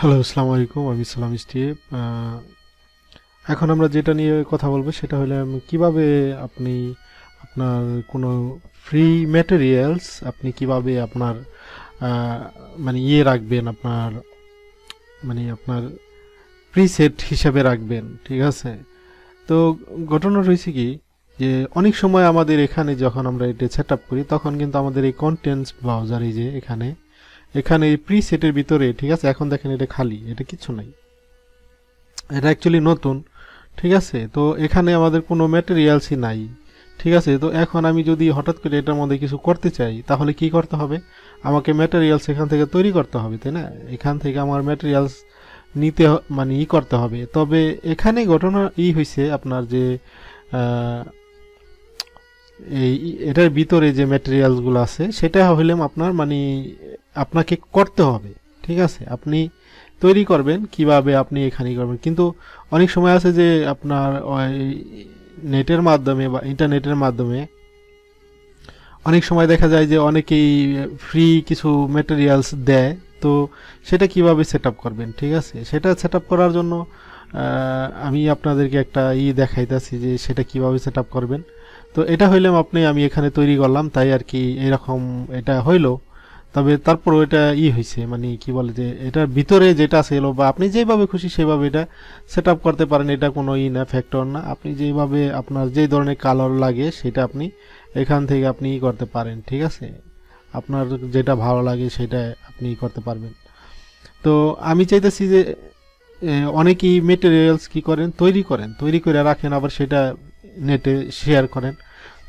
hello আসসালামু আলাইকুম আমি সালাম স্টিভ এখন আমরা যেটা নিয়ে কথা বলবো সেটা হলো কিভাবে আপনি আপনার কোনো ফ্রি ম্যাটেরিয়ালস আপনি কিভাবে আপনার মানে ইয়ে রাখবেন আপনার মানে আপনার সেট হিসাবে রাখবেন ঠিক আছে তো ঘটনা রয়েছে কি যে অনেক সময় আমাদের এখানে যখন আমরা এটা সেট করি তখন কিন্তু আমাদের এই কন্টেন্টস ব্রাউজার এই যে এখানে এখানে এই প্রি সেটের ভিতরে ঠিক আছে এখন দেখেন এটা খালি এটা কিছু নাই এটা অ্যাকচুয়ালি নতুন ঠিক আছে তো এখানে আমাদের কোনো ম্যাটেরিয়ালসই নাই ঠিক আছে তো এখন আমি যদি হঠাৎ করে এটার মধ্যে কিছু করতে চাই তাহলে কি করতে হবে আমাকে ম্যাটেরিয়ালস এখান থেকে তৈরি করতে হবে তাই না এখান থেকে আমার ম্যাটেরিয়ালস নিতে মানে ই করতে হবে তবে এখানে ঘটনা ই হয়েছে আপনার যে এই এটার ভিতরে যে ম্যাটেরিয়ালসগুলো আছে সেটা হইলে আপনার মানে আপনাকে করতে হবে ঠিক আছে আপনি তৈরি করবেন কিভাবে আপনি এখানে করবেন কিন্তু অনেক সময় আছে যে আপনার নেটের মাধ্যমে বা ইন্টারনেটের মাধ্যমে অনেক সময় দেখা যায় যে অনেকেই ফ্রি কিছু ম্যাটেরিয়ালস দেয় তো সেটা কিভাবে সেট করবেন ঠিক আছে সেটা সেট করার জন্য আমি আপনাদেরকে একটা ই দেখাইতেছি যে সেটা কিভাবে সেট করবেন তো এটা হইলাম আপনি আমি এখানে তৈরি করলাম তাই আর কি এরকম এটা হইলো তবে তারপরও এটা ই হয়েছে মানে কি বলে যে এটার ভিতরে যেটা এলো বা আপনি যেভাবে খুশি সেভাবে এটা সেট করতে পারেন এটা কোনো ই না ফ্যাক্টর না আপনি যেভাবে আপনার যেই ধরনের কালার লাগে সেটা আপনি এখান থেকে আপনি ই করতে পারেন ঠিক আছে আপনার যেটা ভালো লাগে সেটা আপনি ই করতে পারবেন তো আমি চাইতেছি যে অনেকেই মেটেরিয়ালস কি করেন তৈরি করেন তৈরি করে রাখেন আবার সেটা নেটে শেয়ার করেন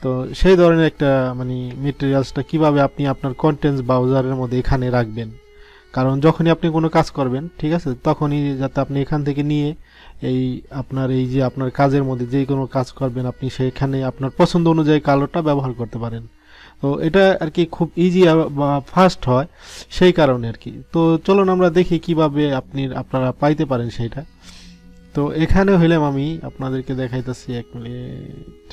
তো সেই ধরনের একটা মানে মেটেরিয়ালসটা কিভাবে আপনি আপনার কন্টেন্টস ব্রাউজারের মধ্যে এখানে রাখবেন কারণ যখনই আপনি কোনো কাজ করবেন ঠিক আছে তখনই যাতে আপনি এখান থেকে নিয়ে এই আপনার এই যে আপনার কাজের মধ্যে যে কোনো কাজ করবেন আপনি সেখানে আপনার পছন্দ অনুযায়ী কালোটা ব্যবহার করতে পারেন তো এটা আর কি খুব ইজি বা ফাস্ট হয় সেই কারণে আর কি তো চলুন আমরা দেখি কিভাবে আপনি আপনারা পাইতে পারেন সেইটা তো এখানে হইলাম আমি আপনাদেরকে দেখাইতেছি এক মিনিট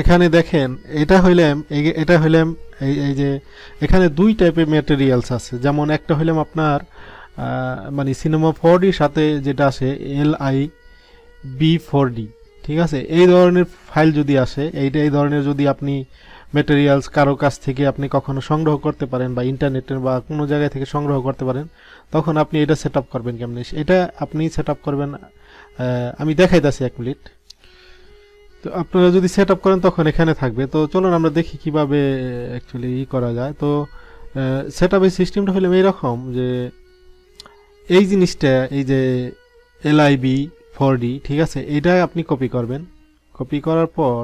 এখানে দেখেন এটা হইলাম এটা হইলাম এই এই যে এখানে দুই টাইপের ম্যাটেরিয়ালস আছে যেমন একটা হইলাম আপনার মানে সিনেমা ফোর সাথে যেটা আসে L I B four D ঠিক আছে এই ধরনের ফাইল যদি আসে এইটা এই ধরনের যদি আপনি মেটেরিয়ালস কারো কাছ থেকে আপনি কখনো সংগ্রহ করতে পারেন বা ইন্টারনেটে বা কোনো জায়গায় থেকে সংগ্রহ করতে পারেন তখন আপনি এটা সেট করবেন কেমনি এটা আপনি সেট করবেন আমি দেখাই দাসি এক মিনিট তো আপনারা যদি সেট করেন তখন এখানে থাকবে তো চলুন আমরা দেখি কিভাবে অ্যাকচুয়ালি ই করা যায় তো সেট আপের সিস্টেমটা হলো এইরকম যে এই জিনিসটা এই যে এলআইবি ফোর ডি ঠিক আছে এটা আপনি কপি করবেন কপি করার পর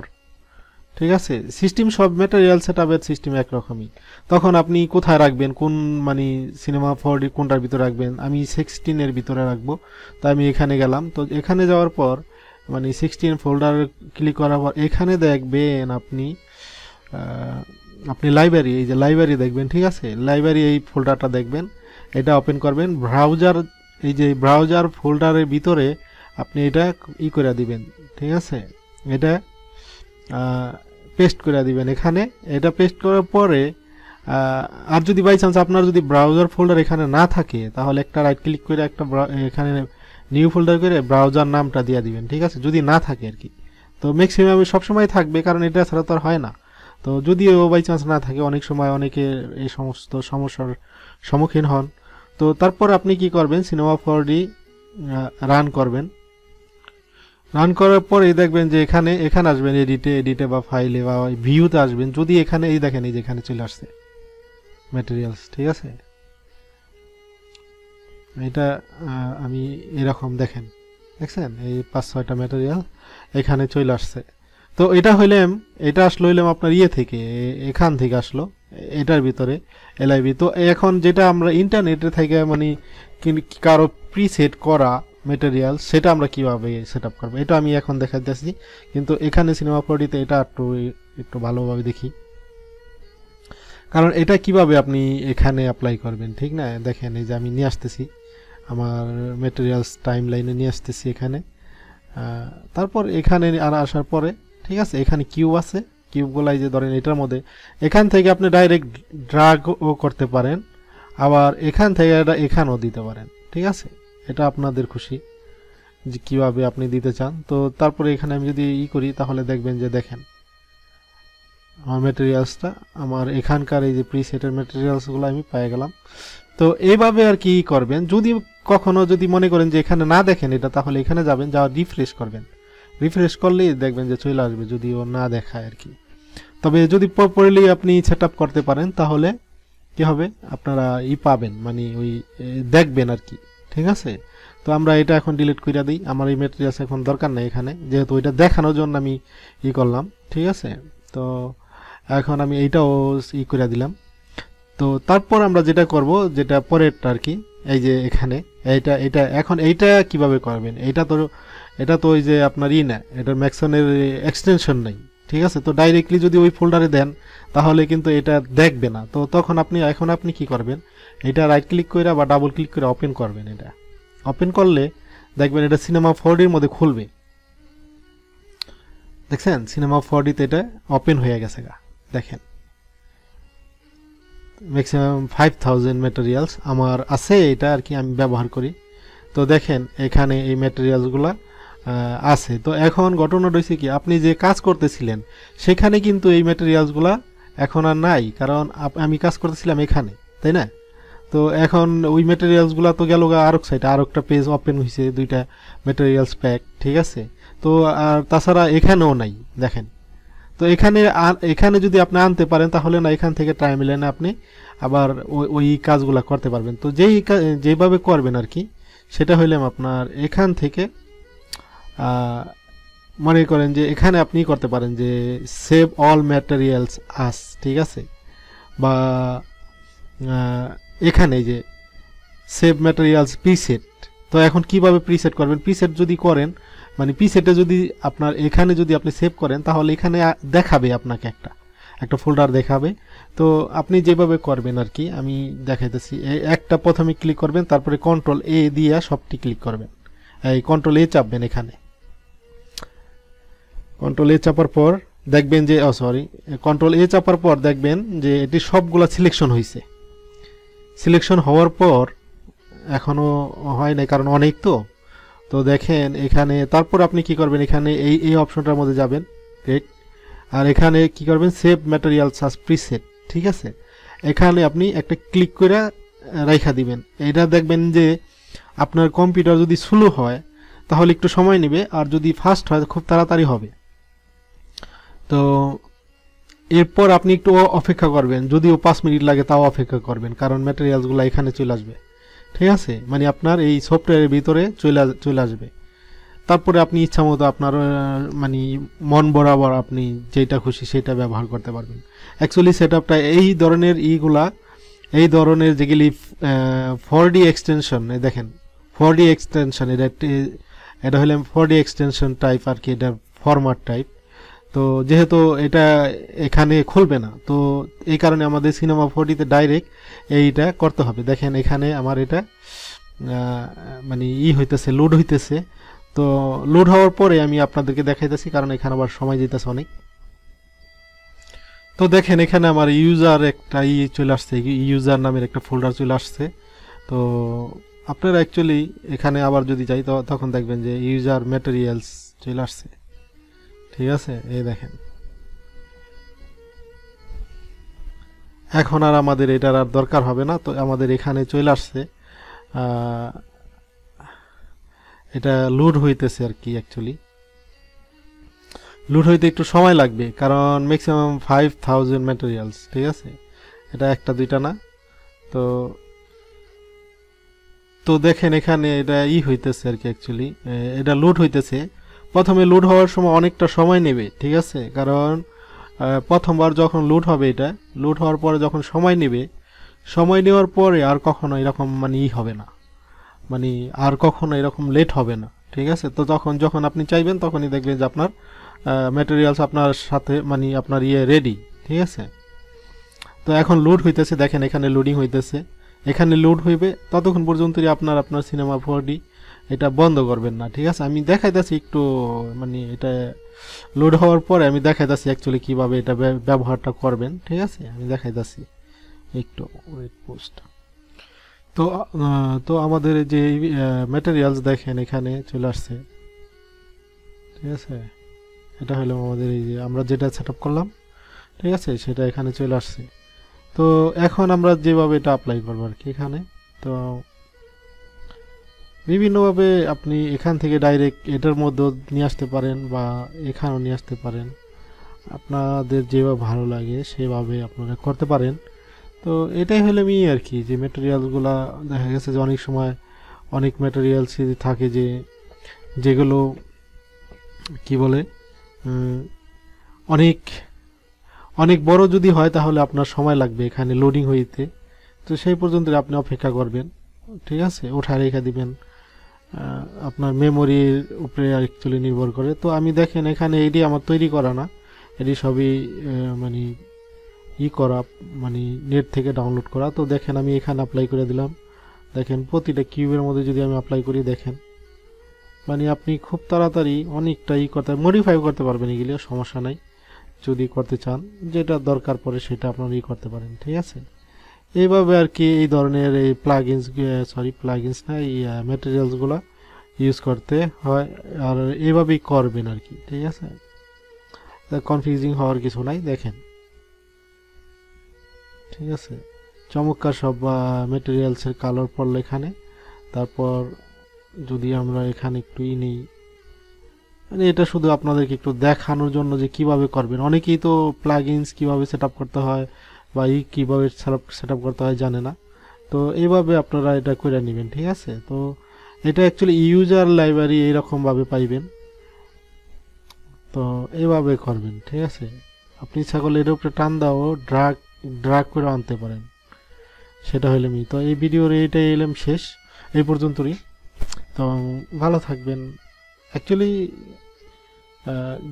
ঠিক আছে সিস্টেম সব ম্যাটেরিয়াল সেট আপের সিস্টেম একরকমই তখন আপনি কোথায় রাখবেন কোন মানে সিনেমা ফর কোনটার ভিতরে রাখবেন আমি সিক্সটিনের ভিতরে রাখবো তো আমি এখানে গেলাম তো এখানে যাওয়ার পর মানে সিক্সটিন ফোল্ডার ক্লিক করার পর এখানে দেখবেন আপনি আপনি লাইব্রেরি এই যে লাইব্রেরি দেখবেন ঠিক আছে লাইব্রেরি এই ফোল্ডারটা দেখবেন এটা ওপেন করবেন ব্রাউজার এই যে ব্রাউজার ফোল্ডারের ভিতরে আপনি এটা ই করে দিবেন ঠিক আছে এটা পেস্ট করে দিবেন এখানে এটা পেস্ট করার পরে আর যদি বাই চান্স আপনার যদি ব্রাউজার ফোল্ডার এখানে না থাকে তাহলে একটা রাইট ক্লিক করে একটা এখানে নিউ ফোল্ডার করে ব্রাউজার নামটা দিয়ে দিবেন ঠিক আছে যদি না থাকে আর কি তো ম্যাক্সিমাম সবসময় থাকবে কারণ এটা ছাড়া তো আর হয় না তো যদিও বাই চান্স না থাকে অনেক সময় অনেকে এই সমস্ত সমস্যার সম্মুখীন হন তো তারপর আপনি কি করবেন সিনেমা ফোর রান করবেন রান করার পর এই দেখবেন যে এখানে এখানে আসবেন এডিটে এডিটে বা ফাইলে বা ভিউতে আসবেন যদি এখানে এই দেখেন এই যেখানে চলে আসছে ম্যাটেরিয়ালস ঠিক আছে এটা আমি এরকম দেখেন দেখছেন এই পাঁচ ছয়টা ম্যাটেরিয়াল এখানে চলে আসছে তো এটা হইলাম এটা আসলো হইলাম আপনার ইয়ে থেকে এখান থেকে আসলো এটার ভিতরে এলআইবি তো এখন যেটা আমরা ইন্টারনেটে থেকে মানে কারো প্রিসেট করা মেটেরিয়াল সেটা আমরা কীভাবে সেট আপ করবো এটা আমি এখন দেখাতে আসছি কিন্তু এখানে সিনেমা ফটিতে এটা একটু একটু ভালোভাবে দেখি কারণ এটা কিভাবে আপনি এখানে অ্যাপ্লাই করবেন ঠিক না দেখেন এই যে আমি নিয়ে আসতেছি আমার মেটেরিয়ালস টাইম লাইনে নিয়ে আসতেছি এখানে তারপর এখানে আর আসার পরে ঠিক আছে এখানে কিউব আছে কিউবগুলাই যে ধরেন এটার মধ্যে এখান থেকে আপনি ডাইরেক্ট ড্রাগও করতে পারেন আবার এখান থেকে এটা এখানেও দিতে পারেন ঠিক আছে এটা আপনাদের খুশি যে কীভাবে আপনি দিতে চান তো তারপরে এখানে আমি যদি ই করি তাহলে দেখবেন যে দেখেন আমার মেটেরিয়ালসটা আমার এখানকার এই যে প্রিসেটের মেটেরিয়ালসগুলো আমি পেয়ে গেলাম তো এইভাবে আর কি করবেন যদি কখনো যদি মনে করেন যে এখানে না দেখেন এটা তাহলে এখানে যাবেন যা রিফ্রেশ করবেন রিফ্রেশ করলেই দেখবেন যে চলে আসবে যদি ও না দেখায় আর কি তবে যদি প্রপারলি আপনি সেট করতে পারেন তাহলে কি হবে আপনারা ই পাবেন মানে ওই দেখবেন আর কি ঠিক আছে তো আমরা এটা এখন ডিলিট করে দিই আমার এই মেটেরিয়ালস এখন দরকার নেই এখানে যেহেতু ওইটা দেখানোর জন্য আমি ই করলাম ঠিক আছে তো এখন আমি এইটাও ই করে দিলাম তো তারপর আমরা যেটা করব যেটা পরেরটা আর কি এই যে এখানে এইটা এটা এখন এইটা কিভাবে করবেন এটা তো এটা তো ওই যে আপনার ই না এটার ম্যাক্সনের এক্সটেনশন নেই ঠিক আছে তো ডাইরেক্টলি যদি ওই ফোল্ডারে দেন তাহলে কিন্তু এটা দেখবে না তো তখন আপনি এখন আপনি কি করবেন এটা রাইট ক্লিক করে বা ডাবল ক্লিক করে ওপেন করবেন এটা ওপেন করলে দেখবেন এটা সিনেমা ফোরডির মধ্যে খুলবে দেখছেন সিনেমা ফোর্ডিতে এটা ওপেন হয়ে গেছে গা দেখেন ম্যাক্সিমাম ফাইভ থাউজেন্ড ম্যাটেরিয়ালস আমার আছে এটা আর কি আমি ব্যবহার করি তো দেখেন এখানে এই ম্যাটেরিয়ালসগুলা আছে তো এখন ঘটনা রয়েছে কি আপনি যে কাজ করতেছিলেন সেখানে কিন্তু এই ম্যাটেরিয়ালসগুলা এখন আর নাই কারণ আমি কাজ করতেছিলাম এখানে তাই না তো এখন ওই ম্যাটেরিয়ালসগুলো তো গেল আরক সাইড আর একটা পেজ ওপেন হয়েছে দুইটা ম্যাটেরিয়ালস প্যাক ঠিক আছে তো আর তাছাড়া এখানেও নাই দেখেন তো এখানে এখানে যদি আপনি আনতে পারেন তাহলে না এখান থেকে টাইম লাইনে আপনি আবার ওই কাজগুলো করতে পারবেন তো যেই যেভাবে করবেন আর কি সেটা হইলাম আপনার এখান থেকে মনে করেন যে এখানে আপনি করতে পারেন যে সেভ অল ম্যাটেরিয়ালস আস ঠিক আছে বা এখানে যে সেভ ম্যাটেরিয়ালস প্রিসেট তো এখন কিভাবে প্রিসেট করবেন প্রিসেট যদি করেন মানে প্রিসেটে যদি আপনার এখানে যদি আপনি সেভ করেন তাহলে এখানে দেখাবে আপনাকে একটা একটা ফোল্ডার দেখাবে তো আপনি যেভাবে করবেন আর কি আমি দেখাইতেছি একটা প্রথমে ক্লিক করবেন তারপরে কন্ট্রোল এ দিয়ে সবটি ক্লিক করবেন এই কন্ট্রোল এ চাপবেন এখানে কন্ট্রোল এ চাপার পর দেখবেন যে সরি কন্ট্রোল এ চাপার পর দেখবেন যে এটি সবগুলা সিলেকশন হয়েছে সিলেকশন হওয়ার পর এখনও হয় নাই কারণ অনেক তো তো দেখেন এখানে তারপর আপনি কি করবেন এখানে এই এই অপশনটার মধ্যে যাবেন গ্রেট আর এখানে কি করবেন সেভ ম্যাটেরিয়াল সার্চ প্রিসেট ঠিক আছে এখানে আপনি একটা ক্লিক করে রাইখা দিবেন এটা দেখবেন যে আপনার কম্পিউটার যদি স্লো হয় তাহলে একটু সময় নেবে আর যদি ফাস্ট হয় খুব তাড়াতাড়ি হবে তো এরপর আপনি একটু অপেক্ষা করবেন যদিও পাঁচ মিনিট লাগে তাও অপেক্ষা করবেন কারণ ম্যাটেরিয়ালসগুলো এখানে চলে আসবে ঠিক আছে মানে আপনার এই সফটওয়্যারের ভিতরে চলে চলে আসবে তারপরে আপনি ইচ্ছা মতো আপনার মানে মন বরাবর আপনি যেটা খুশি সেটা ব্যবহার করতে পারবেন অ্যাকচুয়ালি সেট এই ধরনের ইগুলা এই ধরনের যেগুলি ফোর ডি এক্সটেনশন দেখেন ফোর ডি এক্সটেনশন এটা এটা হলে ফোর ডি এক্সটেনশন টাইপ আর কি এটা ফরমার টাইপ তো যেহেতু এটা এখানে খুলবে না তো এই কারণে আমাদের সিনেমা ফোরটিতে ডাইরেক্ট এইটা করতে হবে দেখেন এখানে আমার এটা মানে ই হইতেছে লোড হইতেছে তো লোড হওয়ার পরে আমি আপনাদেরকে দেখাইতেছি কারণ এখানে আবার সময় যেতেছে অনেক তো দেখেন এখানে আমার ইউজার একটা ই চলে আসছে ইউজার নামের একটা ফোল্ডার চলে আসছে তো আপনারা অ্যাকচুয়ালি এখানে আবার যদি যাই তখন দেখবেন যে ইউজার ম্যাটেরিয়ালস চলে আসছে ঠিক আছে এই দেখেন এখন আর আমাদের এটার আর দরকার হবে না তো আমাদের এখানে চলে আসছে এটা লুড হইতেছে আর কি অ্যাকচুয়ালি লুড হইতে একটু সময় লাগবে কারণ ম্যাক্সিমাম ফাইভ থাউজেন্ড ম্যাটেরিয়ালস ঠিক আছে এটা একটা দুইটা না তো তো দেখেন এখানে এটা ই হইতেছে আর কি অ্যাকচুয়ালি এটা লুড হইতেছে প্রথমে লোড হওয়ার সময় অনেকটা সময় নেবে ঠিক আছে কারণ প্রথমবার যখন লোড হবে এটা লোড হওয়ার পরে যখন সময় নেবে সময় নেওয়ার পরে আর কখনো এরকম মানে ই হবে না মানে আর কখনো এরকম লেট হবে না ঠিক আছে তো তখন যখন আপনি চাইবেন তখনই দেখবেন যে আপনার ম্যাটেরিয়ালস আপনার সাথে মানে আপনার ইয়ে রেডি ঠিক আছে তো এখন লোড হইতেছে দেখেন এখানে লোডিং হইতেছে এখানে লোড হইবে ততক্ষণ পর্যন্তই আপনার আপনার সিনেমা ফোর এটা বন্ধ করবেন না ঠিক আছে আমি দেখাইতেছি একটু মানে এটা লোড হওয়ার পরে আমি দেখাই দাসি অ্যাকচুয়ালি কীভাবে এটা ব্যবহারটা করবেন ঠিক আছে আমি দেখাই দাসি একটু ওয়েট পোস্ট তো তো আমাদের যে ম্যাটেরিয়ালস দেখেন এখানে চলে আসছে ঠিক আছে এটা হলো আমাদের এই যে আমরা যেটা সেট করলাম ঠিক আছে সেটা এখানে চলে আসছে তো এখন আমরা যেভাবে এটা অ্যাপ্লাই করবো আর কি এখানে তো বিভিন্নভাবে আপনি এখান থেকে ডাইরেক্ট এটার মধ্যেও নিয়ে আসতে পারেন বা এখানেও নিয়ে আসতে পারেন আপনাদের যেভাবে ভালো লাগে সেভাবে আপনারা করতে পারেন তো এটাই হলো আমি আর কি যে ম্যাটেরিয়ালগুলো দেখা গেছে যে অনেক সময় অনেক ম্যাটেরিয়ালস থাকে যে যেগুলো কি বলে অনেক অনেক বড় যদি হয় তাহলে আপনার সময় লাগবে এখানে লোডিং হইতে তো সেই পর্যন্ত আপনি অপেক্ষা করবেন ঠিক আছে ওঠা রেখে দিবেন আপনার মেমোরির উপরে অ্যাকচুয়ালি নির্ভর করে তো আমি দেখেন এখানে এটি আমার তৈরি করা না এটি সবই মানে ই করা মানে নেট থেকে ডাউনলোড করা তো দেখেন আমি এখানে অ্যাপ্লাই করে দিলাম দেখেন প্রতিটা কিউবের মধ্যে যদি আমি অ্যাপ্লাই করি দেখেন মানে আপনি খুব তাড়াতাড়ি অনেকটা ই করতে মডিফাই করতে পারবেন এগুলো সমস্যা নাই যদি করতে চান যেটা দরকার পড়ে সেটা আপনারা ই করতে পারেন ঠিক আছে এইভাবে আর কি এই ধরনের এই প্লাগিনস সরি প্লাগিনস না এই ম্যাটেরিয়ালসগুলো ইউজ করতে হয় আর এইভাবেই করবেন আর কি ঠিক আছে কনফিউজিং হওয়ার কিছু নাই দেখেন ঠিক আছে চমৎকার সব ম্যাটেরিয়ালসের কালার পড়লো এখানে তারপর যদি আমরা এখানে একটু ই নেই মানে এটা শুধু আপনাদেরকে একটু দেখানোর জন্য যে কিভাবে করবেন অনেকেই তো প্লাগিনস কিভাবে সেট করতে হয় বা ই কীভাবে সেট আপ করতে হয় জানে না তো এইভাবে আপনারা এটা করে নেবেন ঠিক আছে তো এটা অ্যাকচুয়ালি ইউজার লাইব্রেরি এইরকমভাবে পাইবেন তো এইভাবে করবেন ঠিক আছে আপনি ছাগল এর উপরে টান দাও ড্রাগ ড্রাগ করে আনতে পারেন সেটা হইলামই তো এই ভিডিওর এইটাই এলাম শেষ এই পর্যন্তই তো ভালো থাকবেন অ্যাকচুয়ালি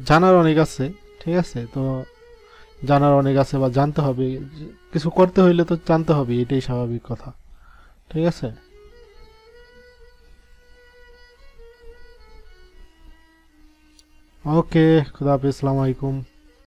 জানার অনেক আছে ঠিক আছে তো জানার অনেক আছে বা জানতে হবে কিছু করতে হইলে তো জানতে হবে এটাই স্বাভাবিক কথা ঠিক আছে ওকে খুদাহাফিজ আসসালামু আলাইকুম